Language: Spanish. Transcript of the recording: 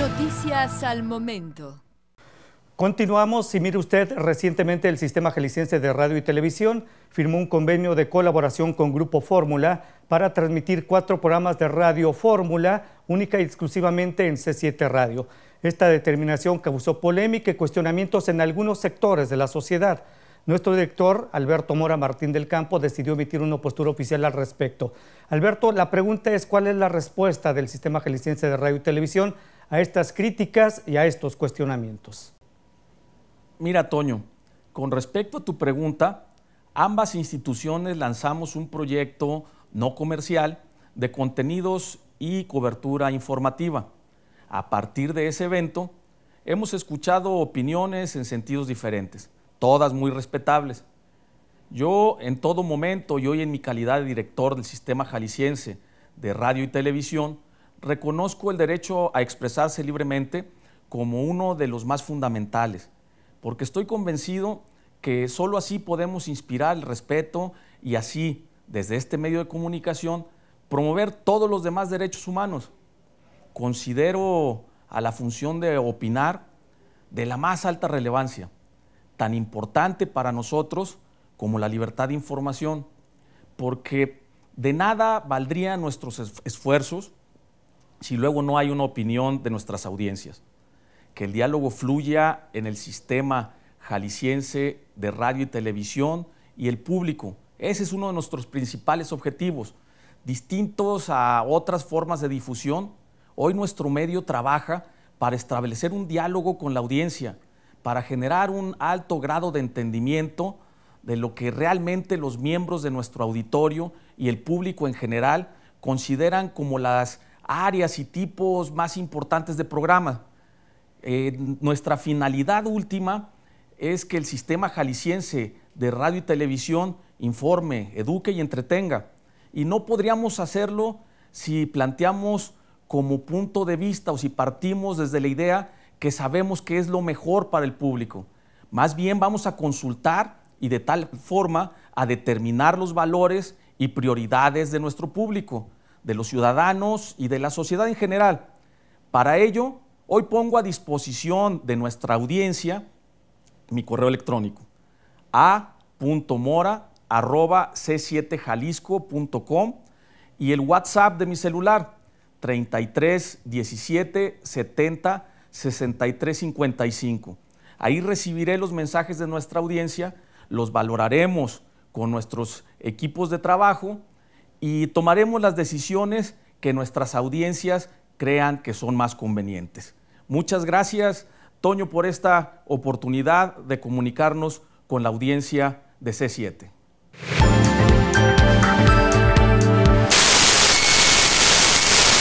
Noticias al momento. Continuamos Si mire usted, recientemente el Sistema Jalisciense de Radio y Televisión firmó un convenio de colaboración con Grupo Fórmula para transmitir cuatro programas de Radio Fórmula única y exclusivamente en C7 Radio. Esta determinación causó polémica y cuestionamientos en algunos sectores de la sociedad. Nuestro director, Alberto Mora Martín del Campo, decidió emitir una postura oficial al respecto. Alberto, la pregunta es cuál es la respuesta del Sistema Jalisciense de Radio y Televisión a estas críticas y a estos cuestionamientos. Mira, Toño, con respecto a tu pregunta, ambas instituciones lanzamos un proyecto no comercial de contenidos y cobertura informativa. A partir de ese evento, hemos escuchado opiniones en sentidos diferentes, todas muy respetables. Yo en todo momento y hoy en mi calidad de director del sistema jalisciense de radio y televisión, reconozco el derecho a expresarse libremente como uno de los más fundamentales, porque estoy convencido que sólo así podemos inspirar el respeto y así, desde este medio de comunicación, promover todos los demás derechos humanos. Considero a la función de opinar de la más alta relevancia, tan importante para nosotros como la libertad de información, porque de nada valdrían nuestros esfuerzos si luego no hay una opinión de nuestras audiencias? Que el diálogo fluya en el sistema jalisciense de radio y televisión y el público. Ese es uno de nuestros principales objetivos. Distintos a otras formas de difusión, hoy nuestro medio trabaja para establecer un diálogo con la audiencia, para generar un alto grado de entendimiento de lo que realmente los miembros de nuestro auditorio y el público en general consideran como las áreas y tipos más importantes de programa. Eh, nuestra finalidad última es que el sistema jalisciense de radio y televisión informe, eduque y entretenga. Y no podríamos hacerlo si planteamos como punto de vista o si partimos desde la idea que sabemos que es lo mejor para el público. Más bien vamos a consultar y de tal forma a determinar los valores y prioridades de nuestro público de los ciudadanos y de la sociedad en general. Para ello, hoy pongo a disposición de nuestra audiencia mi correo electrónico a.mora.c7jalisco.com y el WhatsApp de mi celular 33 17 70 63 55. Ahí recibiré los mensajes de nuestra audiencia, los valoraremos con nuestros equipos de trabajo y tomaremos las decisiones que nuestras audiencias crean que son más convenientes. Muchas gracias, Toño, por esta oportunidad de comunicarnos con la audiencia de C7.